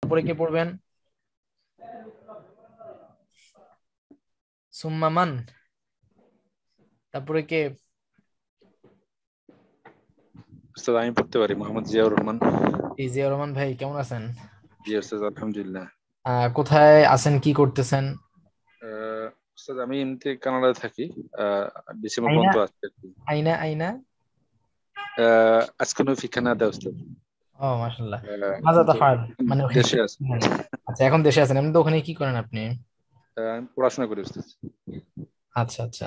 তারপরে কে পড়বেন সুম্মামান তারপরে কে আমি পড়তে পারি মোহাম্মদ জিয়াউর রহমান জিয়াউর রহমান ভাই কেমন আছেন জি উস্তাদ আলহামদুলিল্লাহ কোথায় আছেন কি করতেছেন উস্তাদ আমি এমনিতে কানাডায় থাকি ডিসেম্বর পর্যন্ত আইনা আইনা আজকে নো ফি কানাডা উস্তাদ ও মাশাআল্লাহ হ্যাঁ, মাজা তাফাল মানে দেশে আছেন হ্যাঁ। আচ্ছা এখন দেশে আছেন এমনি তো ওখানে কি করেন আপনি আমি পড়াশোনা করি উস্তাদ আচ্ছা আচ্ছা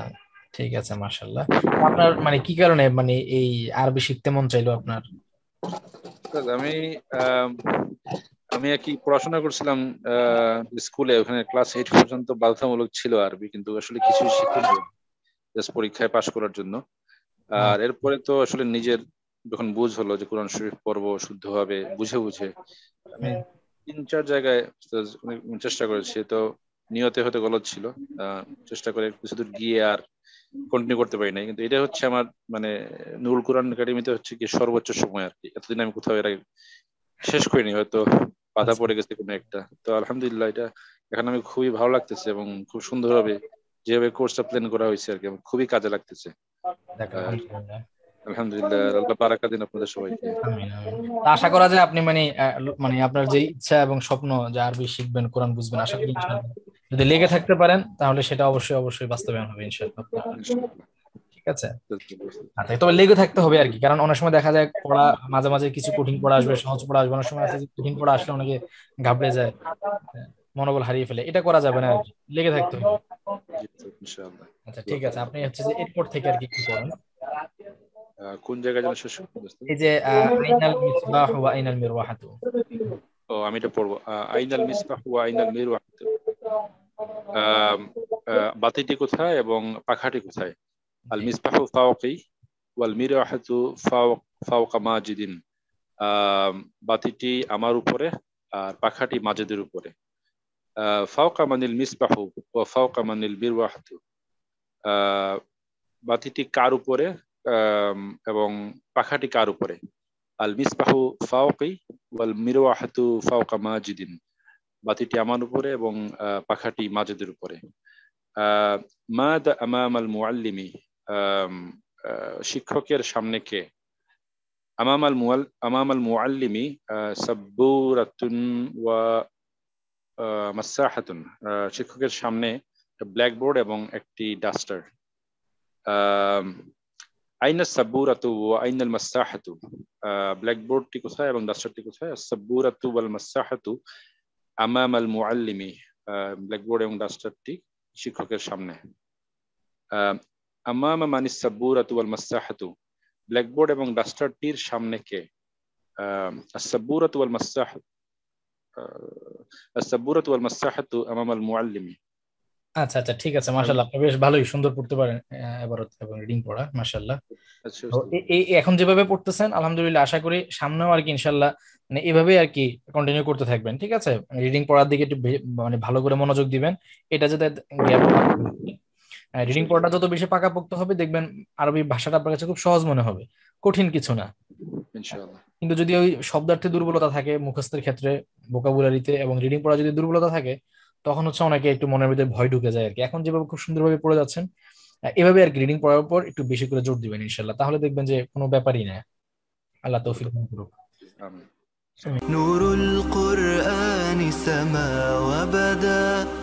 ঠিক আছে মাশাল্লাহ আপনার মানে কি কারণে মানে এই আরবি শিখতে মন চাইলো আপনার আমি আমি আর কি পড়াশোনা করছিলাম স্কুলে ওখানে ক্লাস এইট পর্যন্ত বাধ্যতামূলক ছিল আরবি কিন্তু আসলে কিছু শিখিনি পরীক্ষায় পাশ করার জন্য আর এরপরে তো আসলে নিজের যখন বুঝ হলো যে কোরআন শরীফ পর্ব শুদ্ধভাবে বুঝে বুঝে আমি তিন চার জায়গায় চেষ্টা করেছি তো নিয়তে হয়তো গলত ছিল চেষ্টা করে কিছু দূর গিয়ে আর কন্টিনিউ করতে পারি নাই কিন্তু এটা হচ্ছে আমার মানে নুরুল কোরআন একাডেমিতে হচ্ছে কি সর্বোচ্চ সময় আর কি এতদিন আমি কোথাও এর আগে শেষ করিনি হয়তো বাধা আচ্ছা। পড়ে গেছে কোনো একটা তো আলহামদুলিল্লাহ এটা এখন আমি খুবই ভালো লাগতেছে এবং খুব সুন্দরভাবে যেভাবে কোর্সটা প্ল্যান করা হয়েছে আর কি খুবই কাজে লাগতেছে আশা করা যায় আপনি মানে মানে আপনার যে ইচ্ছা এবং স্বপ্ন যে আরবি শিখবেন কোরআন বুঝবেন আশা করি যদি লেগে থাকতে পারেন তাহলে সেটা অবশ্যই অবশ্যই বাস্তবায়ন হবে ইনশাআল্লাহ ঠিক আছে তবে লেগে থাকতে হবে আর কি কারণ অনেক সময় দেখা যায় পড়া মাঝে মাঝে কিছু কঠিন পড়া আসবে সহজ পড়া আসবে অনেক সময় আছে কঠিন পড়া আসলে অনেকে ঘাবড়ে যায় মনোবল হারিয়ে ফেলে এটা করা যাবে না আর কি লেগে থাকতে হবে আচ্ছা ঠিক আছে আপনি হচ্ছে যে এরপর থেকে আর কি কি করেন কোন জায়গায় যেন শেষ এই যে আইনাল মিসবাহ ওয়া আইনাল মিরওয়াহাতু ও আমি এটা পড়বো আইনাল মিসবাহ ওয়া আইনাল মিরওয়াহাতু বাতিটি কোথায় এবং পাখাটি কোথায় আল মিসবাহু ফাওকি ওয়াল মিরওয়াহাতু ফাওক ফাওকা মাজিদিন বাতিটি আমার উপরে আর পাখাটি মাজেদের উপরে ফাওকা মানিল মিসবাহু ওয়া ফাওকা মানিল মিরওয়াহাতু বাতিটি কার উপরে এবং পাখাটি কার উপরে আল মিসবাহু ফাওকি ওয়াল মিরওয়াহাতু ফাওকা মাজিদিন বাতিটি আমার উপরে এবং পাখাটি মাজিদের উপরে মাদ আমাম আল মুআল্লিমি শিক্ষকের সামনে কে আমাম আল মুআল আমাম আল মুআল্লিমি সাব্বুরাতুন ওয়া মাসাহাতুন শিক্ষকের সামনে ব্ল্যাকবোর্ড এবং একটি ডাস্টার আহ أين السبورة وأين المساحة؟ بلاك بورد কোথায় এবং تي কোথায়? السبورة والمساحة أمام المعلم ব্ল্যাক বোর্ড এবং ডাস্টারটি শিক্ষকের شامنة آه، أمام মানে السبورة والمساحة بلاك بورد বোর্ড এবং تي شامنة كي آه، السبورة والمساحة آه، السبورة والمساحة أمام المعلم আচ্ছা আচ্ছা ঠিক আছে মাশাল্লাহ আপনি বেশ ভালোই সুন্দর পড়তে পারেন এবারত এবং রিডিং পড়া মাশাল্লাহ আচ্ছা, আচ্ছা। এখন যেভাবে পড়তেছেন আলহামদুলিল্লাহ আশা করি সামনেও আর কি ইনশাল্লাহ মানে এভাবেই আর কি কন্টিনিউ করতে থাকবেন ঠিক আছে রিডিং মানে পড়ার দিকে একটু মানে ভালো করে মনোযোগ দিবেন এটা যাতে গ্যাপ রিডিং পড়াটা যত বেশি পাকাপোক্ত হবে দেখবেন আরবি ভাষাটা আপনার কাছে খুব সহজ মনে হবে কঠিন কিছু না কিন্তু যদি ওই শব্দার্থে দুর্বলতা থাকে মুখস্থের ক্ষেত্রে বোকাবুলারিতে এবং রিডিং পড়া যদি দুর্বলতা থাকে তখন হচ্ছে অনেকে একটু মনের মধ্যে ভয় ঢুকে যায় আর কি এখন যেভাবে খুব সুন্দরভাবে পড়ে যাচ্ছেন এভাবে আর রিডিং পড়ার পর একটু বেশি করে জোর দিবেন ইনশাল্লাহ তাহলে দেখবেন যে কোনো ব্যাপারই না আল্লাহ তৌফিক করুক কুরআন সামা ওয়া বাদা